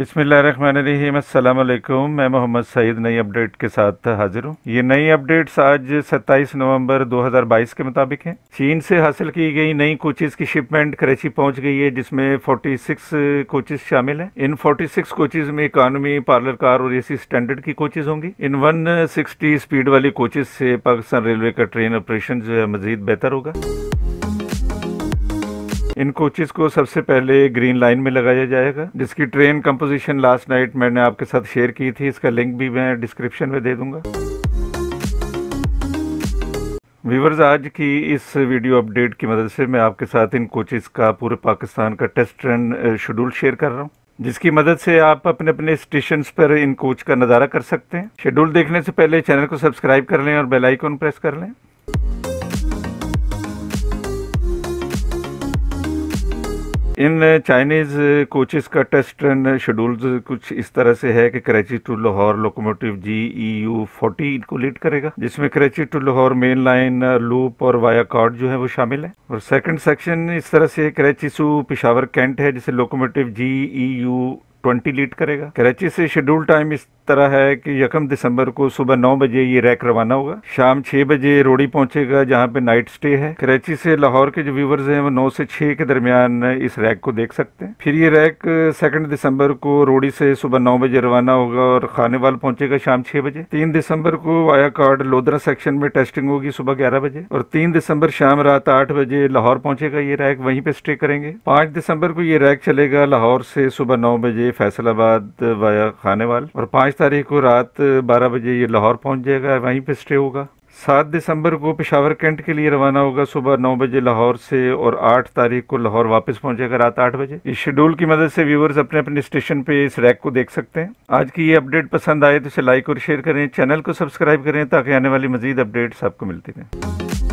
बिसमीम मैं मोहम्मद सईद नई अपडेट के साथ हाजिर हूँ ये नई अपडेट्स आज 27 नवंबर 2022 के मुताबिक हैं चीन से हासिल की गई नई कोचेज़ की शिपमेंट कराची पहुँच गई है जिसमें 46 कोचेज़ शामिल हैं इन 46 कोचेज़ में इकानमी पार्लर कार और एसी स्टैंडर्ड की कोचेज़ होंगी इन वन स्पीड वाली कोचेज़ से पाकिस्तान रेलवे का ट्रेन ऑपरेशन जो है मजीद बेहतर होगा इन कोचेस को सबसे पहले ग्रीन लाइन में लगाया जाएगा जिसकी ट्रेन कंपोजिशन लास्ट नाइट मैंने आपके साथ शेयर की थी इसका लिंक भी मैं डिस्क्रिप्शन में दे दूंगा व्यूवर्स आज की इस वीडियो अपडेट की मदद से मैं आपके साथ इन कोचेस का पूरे पाकिस्तान का टेस्ट ट्रेन शेड्यूल शेयर कर रहा हूँ जिसकी मदद से आप अपने अपने स्टेशन पर इन कोच का नज़ारा कर सकते हैं शेड्यूल देखने से पहले चैनल को सब्सक्राइब कर लें और बेलाइकॉन प्रेस कर लें इन चाइनीज़ कोचेस का टेस्ट रन शेड्यूल कुछ इस तरह से है कि Karachi to Lahore locomotive G E U forty को लीड करेगा जिसमें Karachi to Lahore main line loop और वाया कार्ड जो है वो शामिल है और सेकंड सेक्शन इस तरह से कराची सू पिशावर कैंट है जिसे locomotive G E U twenty lead करेगा कराची से शेड्यूल टाइम इस तरह है कि यकम दिसंबर को सुबह नौ बजे ये रैक रवाना होगा शाम छह बजे रोड़ी पहुंचेगा जहां पे नाइट स्टे है कराची से लाहौर के जो व्यूवर्स हैं वो नौ से छह के दरमियान इस रैक को देख सकते हैं फिर ये रैक सेकंड दिसंबर को रोड़ी से सुबह नौ बजे रवाना होगा और खानेवाल पहुंचेगा शाम छह बजे तीन दिसंबर को वाया कार्ड लोधरा सेक्शन में टेस्टिंग होगी सुबह ग्यारह बजे और तीन दिसंबर शाम रात आठ बजे लाहौर पहुंचेगा ये रैक वहीं पे स्टे करेंगे पाँच दिसंबर को ये रैक चलेगा लाहौर से सुबह नौ बजे बजे फैसलाबाद वाया खानेवाल और पाँच तारीख को रात बारह बजे ये लाहौर पहुँच जाएगा वहीं पर स्टे होगा सात दिसंबर को पेशावर कैंट के लिए रवाना होगा सुबह नौ बजे लाहौर से और आठ तारीख को लाहौर वापस पहुंचेगा रात आठ बजे इस शेड्यूल की मदद से व्यूवर्स अपने अपने स्टेशन पे इस रैक को देख सकते हैं आज की ये अपडेट पसंद आए तो इसे लाइक और शेयर करें चैनल को सब्सक्राइब करें ताकि आने वाली मजीद अपडेट्स आपको मिलती रहें